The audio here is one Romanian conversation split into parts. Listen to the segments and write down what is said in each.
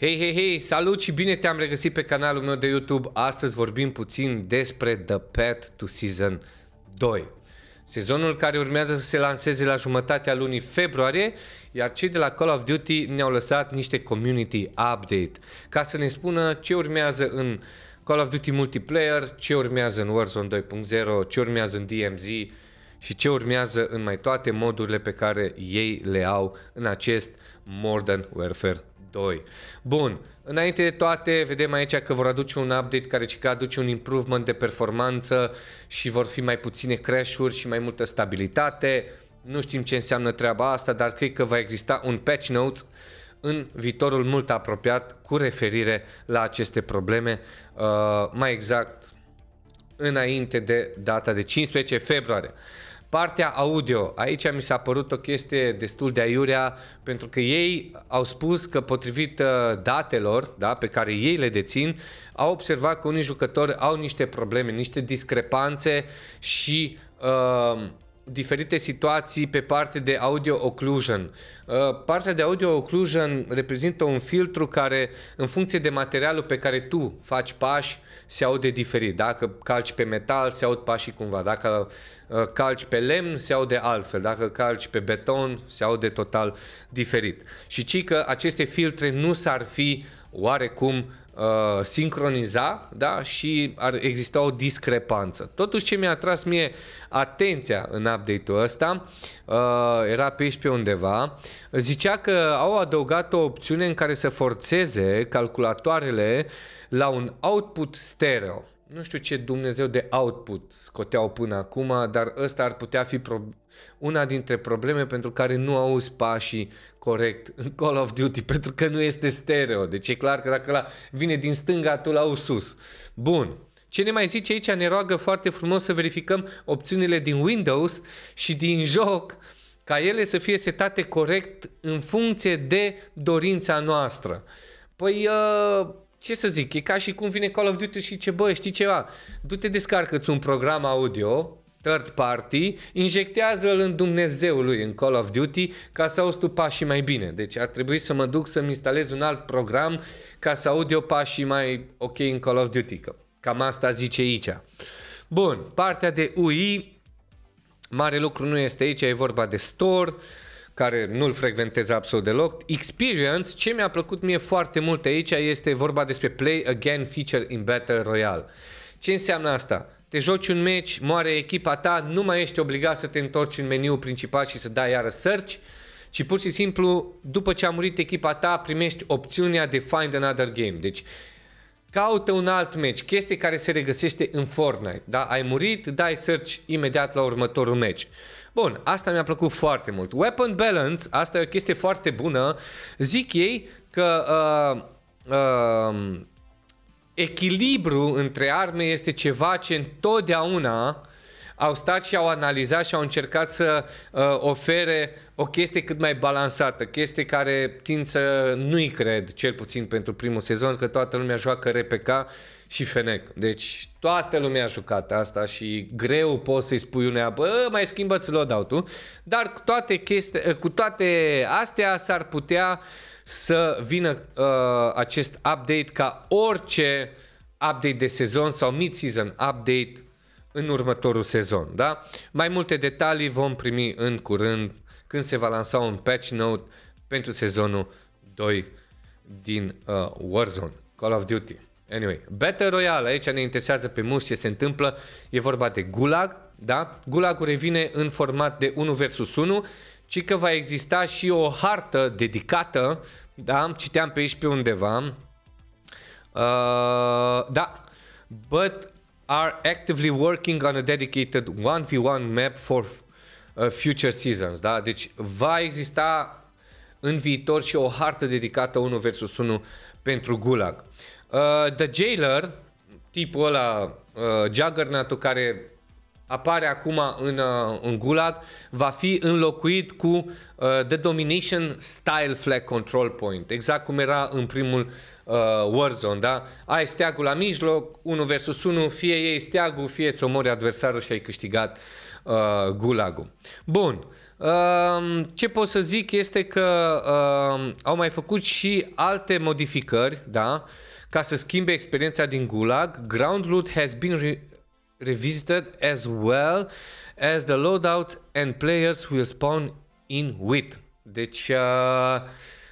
Hei, hei, hei, salut și bine te-am regăsit pe canalul meu de YouTube. Astăzi vorbim puțin despre The Path to Season 2. Sezonul care urmează să se lanseze la jumătatea lunii februarie, iar cei de la Call of Duty ne-au lăsat niște community update ca să ne spună ce urmează în Call of Duty Multiplayer, ce urmează în Warzone 2.0, ce urmează în DMZ și ce urmează în mai toate modurile pe care ei le au în acest Modern Warfare 2. Bun, înainte de toate, vedem aici că vor aduce un update care că aduce un improvement de performanță și vor fi mai puține crash-uri și mai multă stabilitate. Nu știm ce înseamnă treaba asta, dar cred că va exista un patch notes în viitorul mult apropiat cu referire la aceste probleme, uh, mai exact înainte de data de 15 februarie. Partea audio, aici mi s-a părut o chestie destul de aiurea, pentru că ei au spus că potrivit uh, datelor da, pe care ei le dețin, au observat că unii jucători au niște probleme, niște discrepanțe și uh, diferite situații pe parte de audio occlusion. Uh, partea de audio occlusion reprezintă un filtru care, în funcție de materialul pe care tu faci pași, se aude diferit. Dacă calci pe metal, se aud pașii cumva. Dacă uh, calci pe lemn, se aude altfel. Dacă calci pe beton, se aude total diferit. Și ci că aceste filtre nu s-ar fi oarecum Uh, sincroniza da? și ar exista o discrepanță. Totuși ce mi-a tras mie atenția în update-ul ăsta uh, era pe aici pe undeva, zicea că au adăugat o opțiune în care să forțeze calculatoarele la un output stereo nu știu ce Dumnezeu de output scoteau până acum, dar ăsta ar putea fi pro- una dintre probleme pentru care nu auzi pașii corect în Call of Duty, pentru că nu este stereo. Deci e clar că dacă la vine din stânga, tu la sus. Bun. Ce ne mai zice aici? Ne roagă foarte frumos să verificăm opțiunile din Windows și din joc ca ele să fie setate corect în funcție de dorința noastră. Păi, uh, ce să zic, e ca și cum vine Call of Duty și ce, bă, știi ceva, du-te descarcă-ți un program audio, third party, injectează-l în Dumnezeu lui, în Call of Duty, ca să auzi tu pașii mai bine. Deci ar trebui să mă duc să-mi instalez un alt program ca să aud eu pașii mai ok în Call of Duty. Că cam asta zice aici. Bun, partea de UI, mare lucru nu este aici, e vorba de store, uh, care nu-l frecventez absolut deloc. Experience, ce mi-a plăcut mie foarte mult aici este vorba despre Play Again feature in Battle Royale. Ce înseamnă asta? Te joci un meci, moare echipa ta, nu mai ești obligat să te întorci în meniul principal și să dai iară search, ci pur și simplu, după ce a murit echipa ta, primești opțiunea de Find Another Game. Deci, caută un alt meci, chestie care se regăsește în Fortnite. Da? Ai murit, dai search imediat la următorul meci. Bun, asta mi-a plăcut foarte mult. Weapon Balance, asta e o chestie foarte bună. Zic ei că uh, uh, echilibru între arme este ceva ce întotdeauna au stat și au analizat și au încercat să uh, ofere o chestie cât mai balansată, chestie care tind să nu-i cred, cel puțin pentru primul sezon, că toată lumea joacă RPK și Fenec. Deci toată lumea a jucat asta și greu poți să-i spui unea, bă, mai schimbă-ți loadout-ul. Dar cu toate, chestii, eh, cu toate astea s-ar putea să vină uh, acest update ca orice update de sezon sau mid-season update în următorul sezon. Da? Mai multe detalii vom primi în curând când se va lansa un patch note pentru sezonul 2 din uh, Warzone, Call of Duty. Anyway, Battle Royale, aici ne interesează pe mulți ce se întâmplă, e vorba de Gulag, da? Gulagul revine în format de 1 versus 1, ci că va exista și o hartă dedicată, da? Citeam pe aici pe undeva. Uh, da, but are actively working on a dedicated 1v1 map for uh, future seasons, da? Deci va exista în viitor și o hartă dedicată 1 versus 1 pentru Gulag. Uh, The Jailer, tipul ăla, uh, juggernaut care apare acum în, uh, în Gulag, va fi înlocuit cu uh, The Domination Style Flag Control Point, exact cum era în primul uh, Warzone, da? Ai steagul la mijloc, 1 versus 1, fie ei steagul, fie îți omori adversarul și ai câștigat uh, Gulagul. Bun, uh, ce pot să zic este că uh, au mai făcut și alte modificări, da? Uh, ca să schimbe experiența din Gulag, ground loot has been re revisited as well as the loadouts and players will spawn in with. Deci, uh,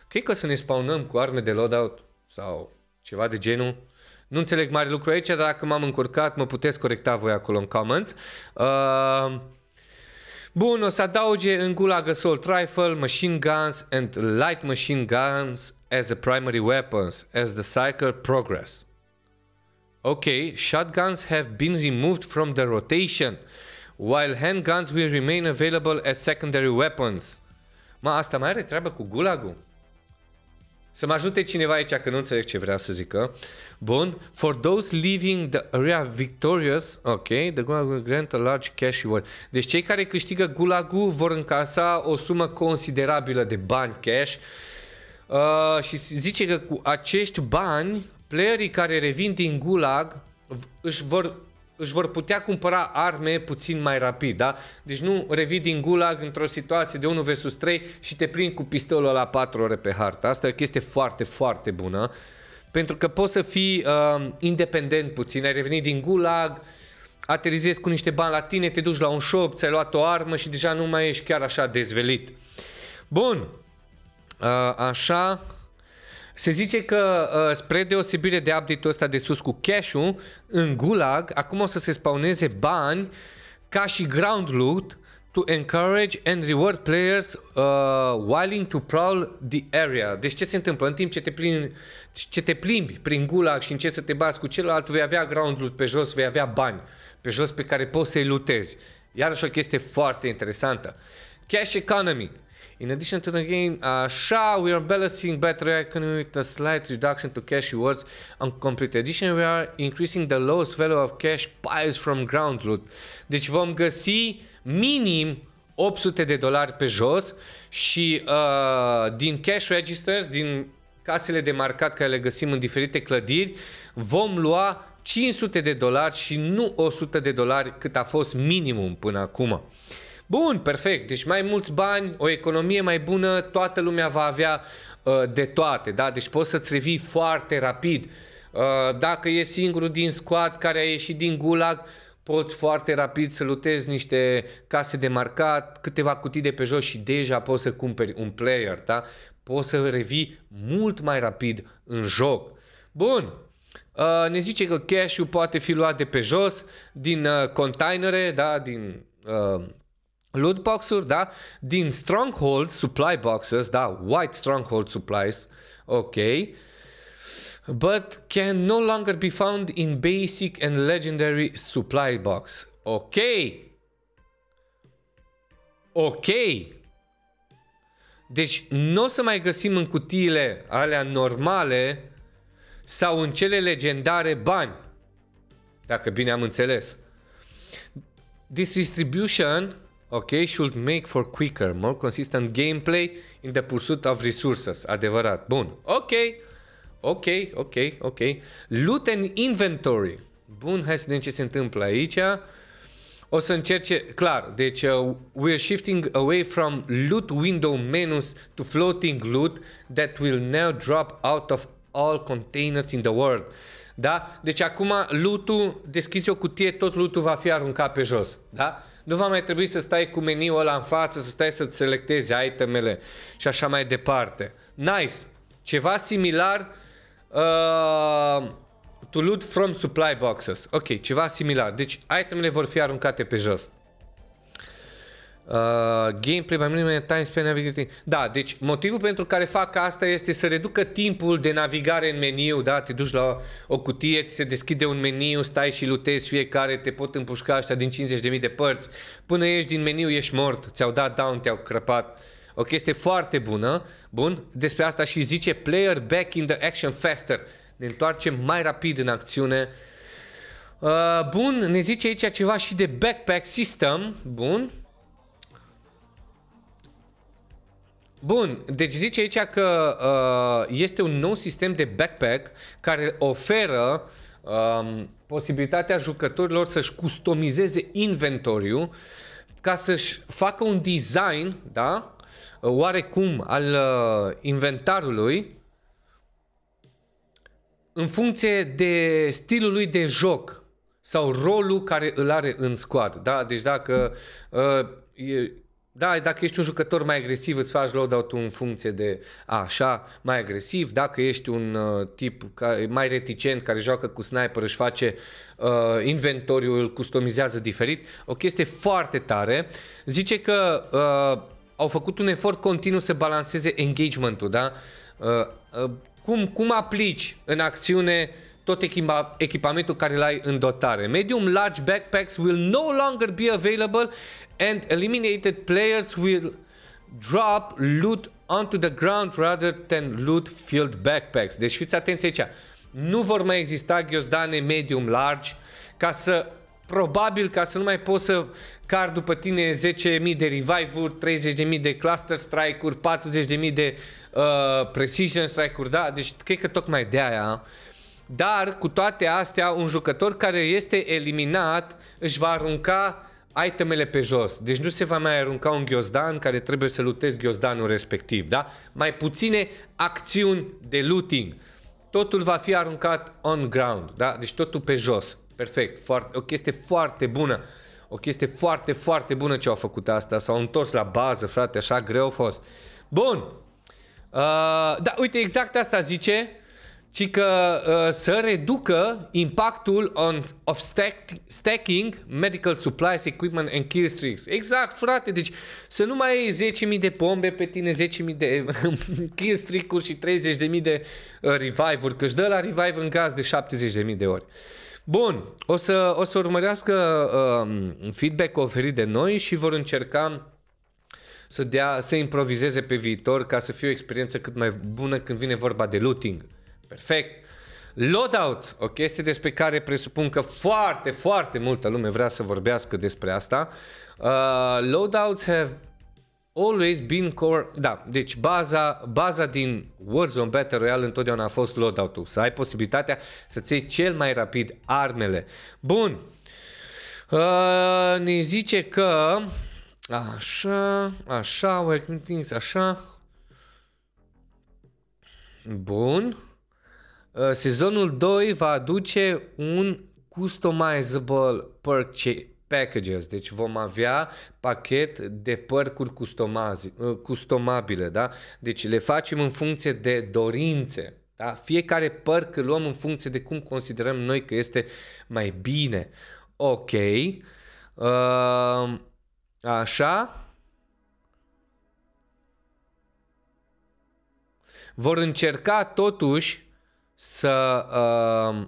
cred că să ne spawnăm cu arme de loadout sau ceva de genul. Nu înțeleg mare lucru aici, dar dacă m-am încurcat, mă puteți corecta voi acolo în comments. Uh, Bun, o să adauge în gulag assault rifle, machine guns and light machine guns as the primary weapons as the cycle progress. Okay, shotguns have been removed from the rotation, while handguns will remain available as secondary weapons. Ma asta mai are treabă cu gulagul? Să mă ajute cineva aici că nu înțeleg ce vrea să zică. Bun. For those leaving the area victorious, ok, the gulag will grant a large cash reward. Deci cei care câștigă gulagul vor încasa o sumă considerabilă de bani cash Uh, și zice că cu acești bani, playerii care revin din Gulag își vor, își vor putea cumpăra arme puțin mai rapid, da? Deci nu revii din Gulag într-o situație de 1 vs 3 și te prind cu pistolul la 4 ore pe hartă. Asta e o chestie foarte, foarte bună. Pentru că poți să fii uh, independent puțin, ai revenit din Gulag, aterizezi cu niște bani la tine, te duci la un shop, ți-ai luat o armă și deja nu mai ești chiar așa dezvelit. Bun, Uh, așa, se zice că uh, spre deosebire de update-ul ăsta de sus cu cash-ul, în Gulag, acum o să se spawneze bani ca și ground loot to encourage and reward players uh, willing to prowl the area. Deci ce se întâmplă? În timp ce te, plin, ce te plimbi prin gulag și încerci să te bați cu celălalt, vei avea ground loot pe jos, vei avea bani pe jos pe care poți să-i lutezi. Iarăși o chestie foarte interesantă. Cash economy. In addition to the game, uh, SHA, we are balancing battery economy with a slight reduction to cash rewards. On Complete Edition, we are increasing the lowest value of cash piles from ground loot. Deci vom găsi minim 800 de dolari pe jos și uh, din cash registers, din casele de marcat care le găsim în diferite clădiri, vom lua 500 de dolari și nu 100 de dolari cât a fost minimum până acum. Bun, perfect. Deci mai mulți bani, o economie mai bună, toată lumea va avea uh, de toate, da? Deci poți să-ți revii foarte rapid. Uh, dacă e singurul din squad care a ieșit din gulag, poți foarte rapid să lutezi niște case de marcat, câteva cutii de pe jos și deja poți să cumperi un player, da? Poți să revii mult mai rapid în joc. Bun, Uh, ne zice că cash-ul poate fi luat de pe jos, din uh, containere, da, din uh, loot boxuri, da? Din Stronghold Supply Boxes, da, White Stronghold Supplies, ok, but can no longer be found in Basic and Legendary Supply Box. Ok! Ok! Deci nu o să mai găsim în cutiile alea normale sau în cele legendare bani. Dacă bine am înțeles. This distribution okay, should make for quicker, more consistent gameplay in the pursuit of resources. Adevărat. Bun. Ok. Ok, ok, ok. Loot and inventory. Bun, hai să vedem ce se întâmplă aici. O să încerce, clar, deci uh, we're shifting away from loot window menus to floating loot that will now drop out of all containers in the world. Da? Deci acum lootul, deschizi o cutie, tot lootul va fi aruncat pe jos. Da? nu va mai trebui să stai cu meniul ăla în față, să stai să-ți selectezi itemele și așa mai departe. Nice! Ceva similar uh, to loot from supply boxes. Ok, ceva similar. Deci itemele vor fi aruncate pe jos. Uh, gameplay mai mult time span navigating. Da, deci motivul pentru care fac asta este să reducă timpul de navigare în meniu, da? Te duci la o cutie, ți se deschide un meniu, stai și lutezi fiecare, te pot împușca ăștia din 50.000 de părți. Până ieși din meniu, ești mort, ți-au dat down, te-au crăpat. O chestie foarte bună, bun, despre asta și zice player back in the action faster. Ne întoarcem mai rapid în acțiune. Uh, bun, ne zice aici ceva și de backpack system, bun, Bun, deci zice aici că uh, este un nou sistem de backpack care oferă uh, posibilitatea jucătorilor să-și customizeze inventoriu ca să-și facă un design, da? Oarecum al uh, inventarului în funcție de stilul lui de joc sau rolul care îl are în squad, da? Deci dacă uh, e, da, dacă ești un jucător mai agresiv, îți faci loadout în funcție de a, așa, mai agresiv. Dacă ești un uh, tip care, mai reticent, care joacă cu sniper, își face uh, inventoriul, îl customizează diferit. O chestie foarte tare. Zice că uh, au făcut un efort continuu să balanceze engagement-ul, da? Uh, uh, cum, cum aplici în acțiune uh, tot echipa, echipamentul care l-ai în dotare. Medium large backpacks will no longer be available and eliminated players will drop loot onto the ground rather than loot filled backpacks. Deci fiți atenți aici. Nu vor mai exista ghiozdane medium large ca să probabil ca să nu mai poți să car după tine 10.000 de revive-uri, 30.000 de cluster strike-uri, 40.000 de uh, precision strike-uri, da? Deci cred că tocmai de aia dar cu toate astea, un jucător care este eliminat își va arunca itemele pe jos. Deci nu se va mai arunca un ghiozdan care trebuie să lutezi ghiozdanul respectiv, da? Mai puține acțiuni de looting. Totul va fi aruncat on ground, da? Deci totul pe jos. Perfect, foarte, o chestie foarte bună. O chestie foarte, foarte bună ce au făcut asta. S-au întors la bază, frate, așa greu a fost. Bun. Uh, da, uite, exact asta zice ci că uh, să reducă impactul on, of stack, stacking medical supplies, equipment and kill streaks. Exact, frate, deci să nu mai ai 10.000 de bombe pe tine, 10.000 de kill streak-uri și 30.000 de uh, revive-uri, că își dă la revive în caz de 70.000 de ori. Bun, o să, o să urmărească uh, um, feedback oferit de noi și vor încerca să, dea, să improvizeze pe viitor ca să fie o experiență cât mai bună când vine vorba de looting. Perfect. Loadouts, o chestie despre care presupun că foarte, foarte multă lume vrea să vorbească despre asta. Uh, loadouts have always been core... Da, deci baza, baza din Warzone Battle Royale întotdeauna a fost loadout-ul. Să ai posibilitatea să-ți iei cel mai rapid armele. Bun. Uh, ne zice că... Așa, așa, working things, așa. Bun. Uh, sezonul 2 va aduce un customizable perk packages, deci vom avea pachet de părcuri uh, customabile, da? Deci le facem în funcție de dorințe, da? Fiecare părc îl luăm în funcție de cum considerăm noi că este mai bine. Ok. Uh, așa. Vor încerca totuși să uh,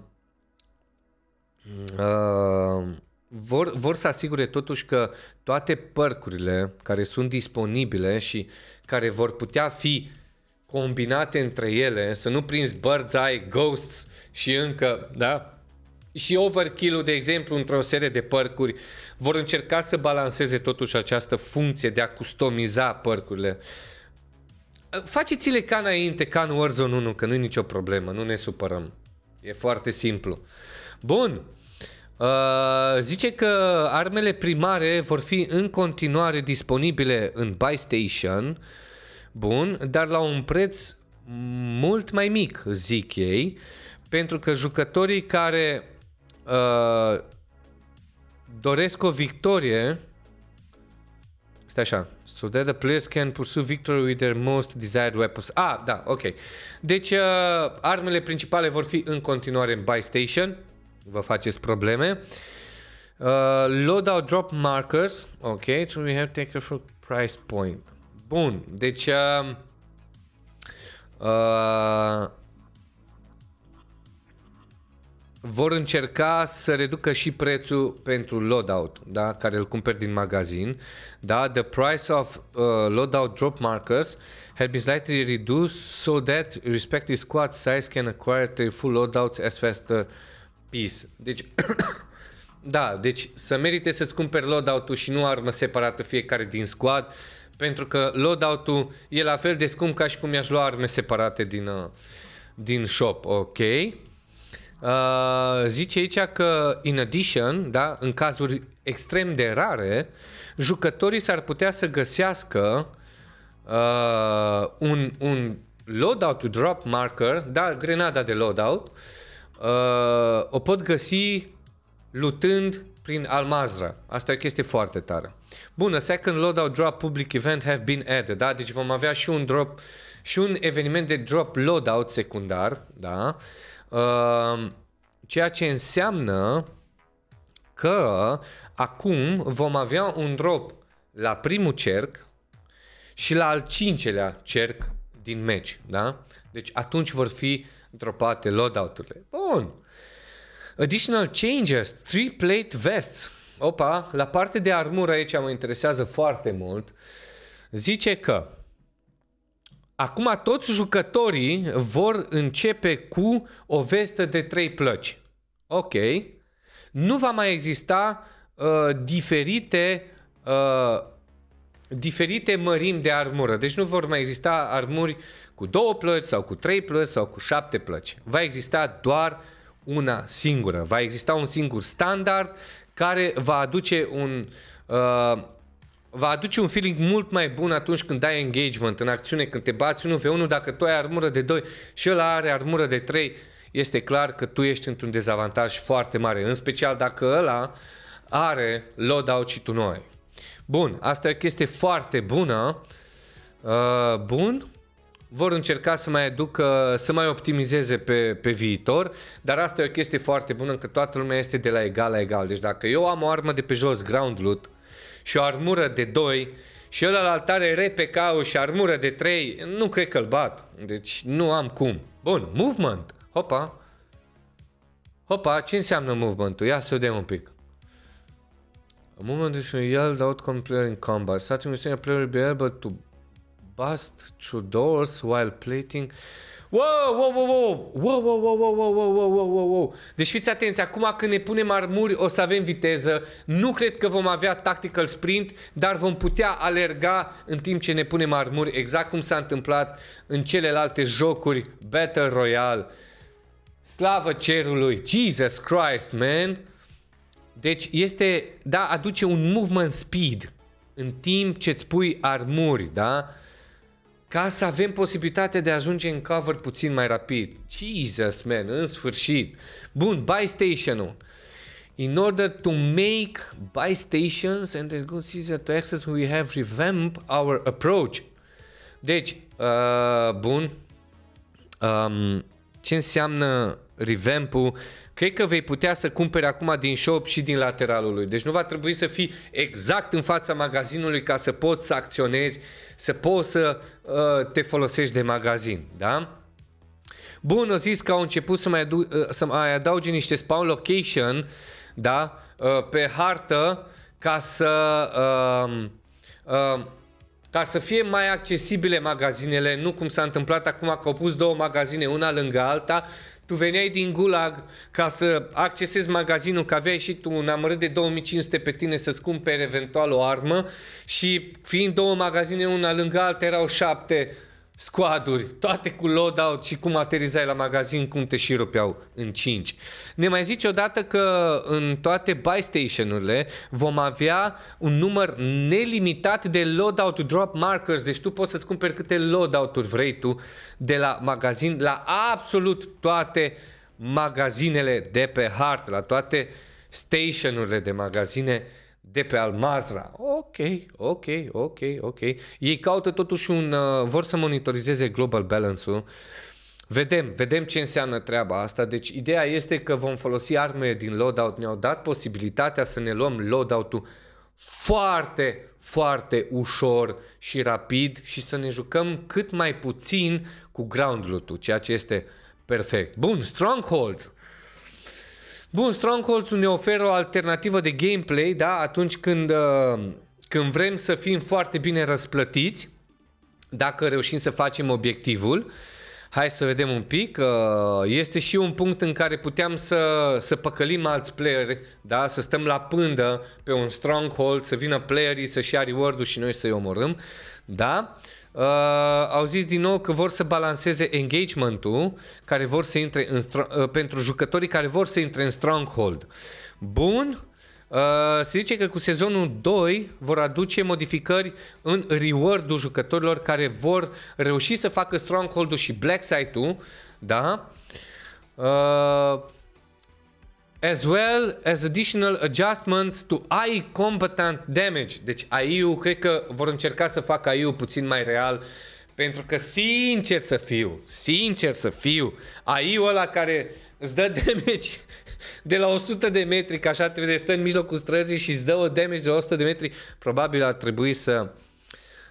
uh, vor, vor să asigure totuși că toate părcurile care sunt disponibile și care vor putea fi combinate între ele, să nu prinzi Bird's Eye, Ghosts și încă, da? Și overkill de exemplu, într-o serie de părcuri, vor încerca să balanceze totuși această funcție de a customiza părcurile. Uh, Faceți-le ca înainte, ca în Warzone 1, că nu e nicio problemă, nu ne supărăm. E foarte simplu. Bun, Uh, zice că armele primare vor fi în continuare disponibile în Buy Station, bun, dar la un preț mult mai mic, zic ei, pentru că jucătorii care uh, doresc o victorie Stai așa. So that the players can pursue victory with their most desired weapons. Ah, da, ok. Deci, uh, armele principale vor fi în continuare în buy station. Vă faceți probleme. Uh, loadout drop markers. Ok, so we have taken for price point. Bun, deci... Uh, uh, vor încerca să reducă și prețul pentru loadout, da? care îl cumperi din magazin. Da? The price of uh, loadout drop markers has been slightly reduced so that respective squad size can acquire their full loadouts as faster piece. Deci, da, deci să merite să-ți cumperi loadout-ul și nu armă separată fiecare din squad, pentru că loadout-ul e la fel de scump ca și cum i-aș lua arme separate din, uh, din shop, ok? Uh, zice aici că, in addition, da, în cazuri extrem de rare, jucătorii s-ar putea să găsească uh, un, un loadout to drop marker, da, grenada de loadout, uh, o pot găsi lutând prin Almazra. Asta e o chestie foarte tare. Bun, a second loadout drop public event have been added, da? Deci vom avea și un drop și un eveniment de drop loadout secundar, da? Ehm, ceea ce înseamnă că acum vom avea un drop la primul cerc și la al cincelea cerc din meci, da? Deci atunci vor fi dropate loadout-urile. Bun. Additional changes, three plate vests. Opa, la parte de armură aici mă interesează foarte mult. Zice că Acum toți jucătorii vor începe cu o vestă de trei plăci. Ok. Nu va mai exista uh, diferite uh, diferite mărimi de armură. Deci nu vor mai exista armuri cu două plăci sau cu trei plăci sau cu șapte plăci. Va exista doar una singură. Va exista un singur standard care va aduce un uh, va aduce un feeling mult mai bun atunci când dai engagement în acțiune, când te bați 1 pe 1, dacă tu ai armură de 2 și ăla are armură de 3, este clar că tu ești într-un dezavantaj foarte mare, în special dacă ăla are loadout și tu noi. Bun, asta e o chestie foarte bună. Uh, bun, vor încerca să mai aducă, să mai optimizeze pe, pe viitor, dar asta e o chestie foarte bună, că toată lumea este de la egal la egal. Deci dacă eu am o armă de pe jos, ground loot, și o armură de 2 și ăla ălălalt are repecau și armură de 3, nu cred că-l bat. Deci nu am cum. Bun, movement. Hopa. Hopa, ce înseamnă movement-ul? Ia să vedem un pic. A movement is when yelled out when player in combat. Such a player will be able to bust through doors while plating Wow, wow, wow, wow, wow, wow, wow, wow, wow, wow, wow, wow, wow, wow. Deci fiți atenți, acum când ne punem armuri o să avem viteză, nu cred că vom avea tactical sprint, dar vom putea alerga în timp ce ne punem armuri, exact cum s-a întâmplat în celelalte jocuri Battle Royale. Slavă cerului, Jesus Christ, man! Deci este, da, aduce un movement speed în timp ce îți pui armuri, da? ca să avem posibilitatea de a ajunge în cover puțin mai rapid. Jesus, man, în sfârșit. Bun, buy station-ul. In order to make buy stations and the good season to access, we have revamp our approach. Deci, uh, bun, um, ce înseamnă revamp-ul? cred că vei putea să cumperi acum din shop și din lateralul lui. Deci nu va trebui să fii exact în fața magazinului ca să poți să acționezi, să poți să uh, te folosești de magazin, da? Bun, o zis că au început să mai, adu- uh, să mai adauge niște spawn location, da, uh, pe hartă ca să uh, uh, ca să fie mai accesibile magazinele, nu cum s-a întâmplat acum că au pus două magazine una lângă alta tu veneai din gulag ca să accesezi magazinul, că aveai și tu un amărât de 2500 pe tine să-ți cumperi eventual o armă și fiind două magazine una lângă alta erau șapte squaduri, toate cu loadout și cum aterizai la magazin, cum te și rupeau în 5. Ne mai zici odată că în toate buy station-urile vom avea un număr nelimitat de loadout drop markers, deci tu poți să-ți cumperi câte loadout-uri vrei tu de la magazin, la absolut toate magazinele de pe hart, la toate stationurile de magazine de pe Almazra. Ok, ok, ok, ok. Ei caută totuși un... Uh, vor să monitorizeze global balance-ul. Vedem, vedem ce înseamnă treaba asta. Deci ideea este că vom folosi arme din loadout. Ne-au dat posibilitatea să ne luăm loadout-ul foarte, foarte ușor și rapid și să ne jucăm cât mai puțin cu ground loot-ul, ceea ce este perfect. Bun, Strongholds. Bun, Strongholds ne oferă o alternativă de gameplay, da, atunci când, uh, când vrem să fim foarte bine răsplătiți, dacă reușim să facem obiectivul. Hai să vedem un pic. Uh, este și un punct în care puteam să, să păcălim alți playeri, da? să stăm la pândă pe un stronghold, să vină playerii să-și ia reward și noi să-i omorâm. Da? Uh, uh, au zis din nou că vor să balanceze engagement-ul care vor să intre în uh, pentru jucătorii care vor să intre în Stronghold. Bun, Uh, se zice că cu sezonul 2 vor aduce modificări în reward-ul jucătorilor care vor reuși să facă Stronghold-ul și Black Site-ul, da? Uh, as well as additional adjustments to AI competent damage. Deci AI-ul, cred că vor încerca să facă AI-ul puțin mai real, pentru că sincer să fiu, sincer să fiu, AI-ul ăla care îți dă damage de la 100 de metri, că așa trebuie să stă în mijlocul străzii și îți dă o damage de 100 de metri, probabil ar trebui să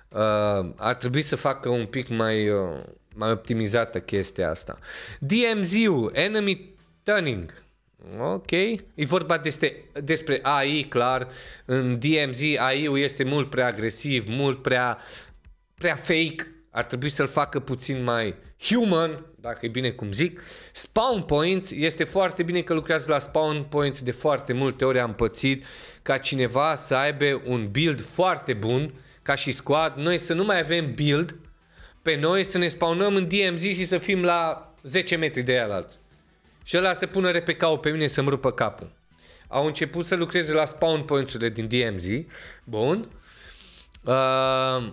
uh, ar trebui să facă un pic mai uh, mai optimizată chestia asta. DMZ-ul, Enemy Turning, Ok. E vorba despre, despre AI, clar. În DMZ AI-ul este mult prea agresiv, mult prea, prea fake. Ar trebui să-l facă puțin mai human, dacă e bine cum zic. Spawn points, este foarte bine că lucrează la spawn points. De foarte multe ori am pățit ca cineva să aibă un build foarte bun, ca și squad. Noi să nu mai avem build, pe noi să ne spawnăm în DMZ și să fim la 10 metri de alalți. Și ăla se pune repecau pe mine să-mi rupă capul. Au început să lucreze la spawn points-urile din DMZ. Bun. Uh,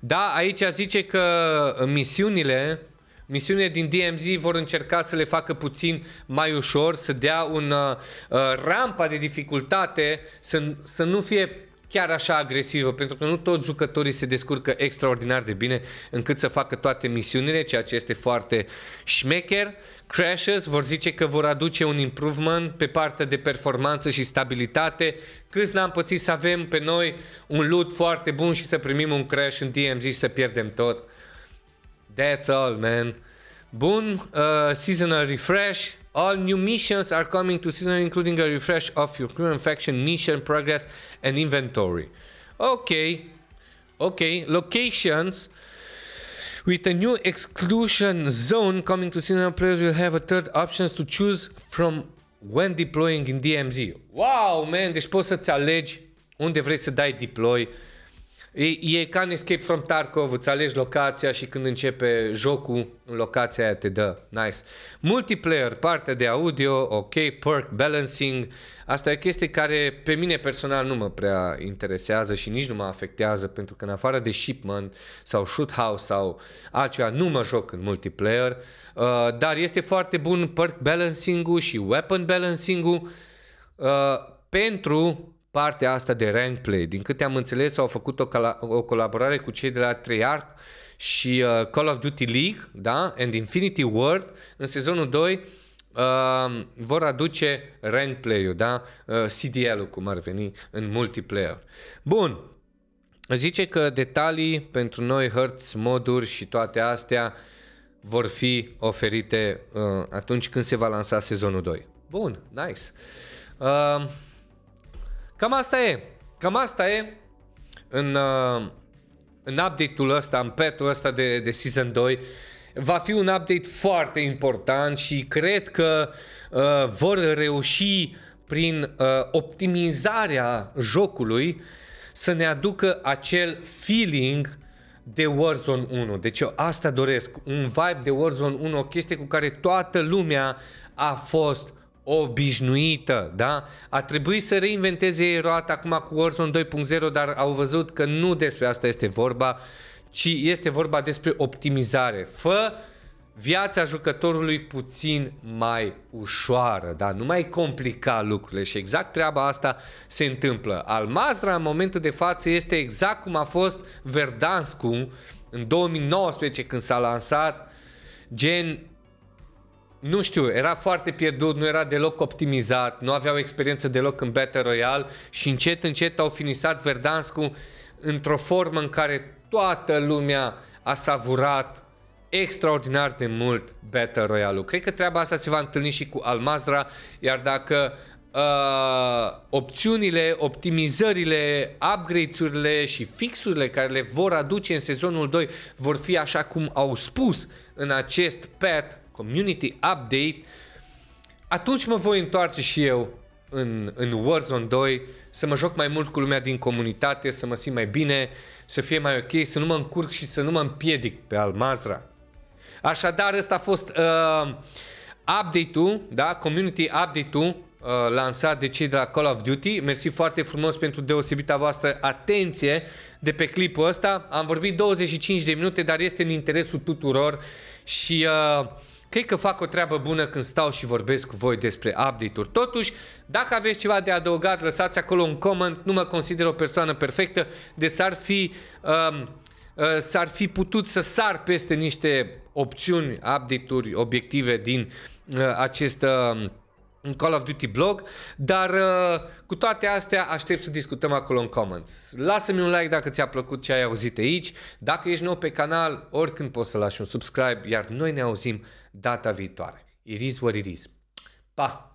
da, aici zice că misiunile, misiunile din DMZ vor încerca să le facă puțin mai ușor, să dea un uh, rampa de dificultate, să, să nu fie chiar așa agresivă, pentru că nu toți jucătorii se descurcă extraordinar de bine încât să facă toate misiunile, ceea ce este foarte șmecher. Crashes vor zice că vor aduce un improvement pe partea de performanță și stabilitate. Cât n-am pățit să avem pe noi un loot foarte bun și să primim un crash în DMZ și să pierdem tot. That's all, man. Bun, uh, seasonal refresh, All new missions are coming to season, including a refresh of your current faction, mission progress, and inventory. Okay, okay, locations. With a new exclusion zone coming to season, players will have a third options to choose from when deploying in DMZ. Wow, man, deci poți să-ți alegi unde vrei să dai deploy, E, e ca în Escape from Tarkov, îți alegi locația și când începe jocul, locația aia te dă. Nice. Multiplayer, parte de audio, ok, perk, balancing. Asta e chestie care pe mine personal nu mă prea interesează și nici nu mă afectează pentru că în afară de shipment sau shoot house sau altceva, nu mă joc în multiplayer. Uh, dar este foarte bun perk balancing-ul și weapon balancing-ul uh, pentru partea asta de rank play. Din câte am înțeles, au făcut o, cala- o colaborare cu cei de la Treyarch și uh, Call of Duty League, da, and Infinity World, în sezonul 2 uh, vor aduce rank play-ul, da, uh, CDL-ul cum ar veni în multiplayer. Bun. Zice că detalii pentru noi, hărți, moduri și toate astea vor fi oferite uh, atunci când se va lansa sezonul 2. Bun, nice. Uh, Cam asta e. Cam asta e în, uh, în update-ul ăsta, în pet-ul ăsta de, de Season 2. Va fi un update foarte important și cred că uh, vor reuși prin uh, optimizarea jocului să ne aducă acel feeling de Warzone 1. Deci eu asta doresc, un vibe de Warzone 1, o chestie cu care toată lumea a fost obișnuită, da? A trebuit să reinventeze ei roata acum cu Warzone 2.0, dar au văzut că nu despre asta este vorba, ci este vorba despre optimizare. Fă viața jucătorului puțin mai ușoară, da? Nu mai complica lucrurile și exact treaba asta se întâmplă. Almazra în momentul de față este exact cum a fost Verdanscu în 2019 când s-a lansat gen nu știu, era foarte pierdut, nu era deloc optimizat, nu aveau experiență deloc în Battle Royale și încet, încet au finisat Verdanscu într-o formă în care toată lumea a savurat extraordinar de mult Battle Royale-ul. Cred că treaba asta se va întâlni și cu Almazra, iar dacă uh, opțiunile, optimizările, upgrade-urile și fixurile care le vor aduce în sezonul 2 vor fi așa cum au spus în acest pet community update, atunci mă voi întoarce și eu în, în Warzone 2, să mă joc mai mult cu lumea din comunitate, să mă simt mai bine, să fie mai ok, să nu mă încurc și să nu mă împiedic pe al Mazra. Așadar, ăsta a fost uh, update-ul, da? community update-ul uh, lansat de cei de la Call of Duty. Mersi foarte frumos pentru deosebita voastră atenție de pe clipul ăsta. Am vorbit 25 de minute, dar este în interesul tuturor și uh, Cred că fac o treabă bună când stau și vorbesc cu voi despre update-uri. Totuși, dacă aveți ceva de adăugat, lăsați acolo un comment. Nu mă consider o persoană perfectă, deci ar fi... Um, uh, s-ar fi putut să sar peste niște opțiuni, update-uri, obiective din uh, acest um, în Call of Duty blog, dar uh, cu toate astea aștept să discutăm acolo în comments. Lasă-mi un like dacă ți-a plăcut ce ai auzit aici, dacă ești nou pe canal, oricând poți să lași un subscribe, iar noi ne auzim data viitoare. It is what it is. Pa!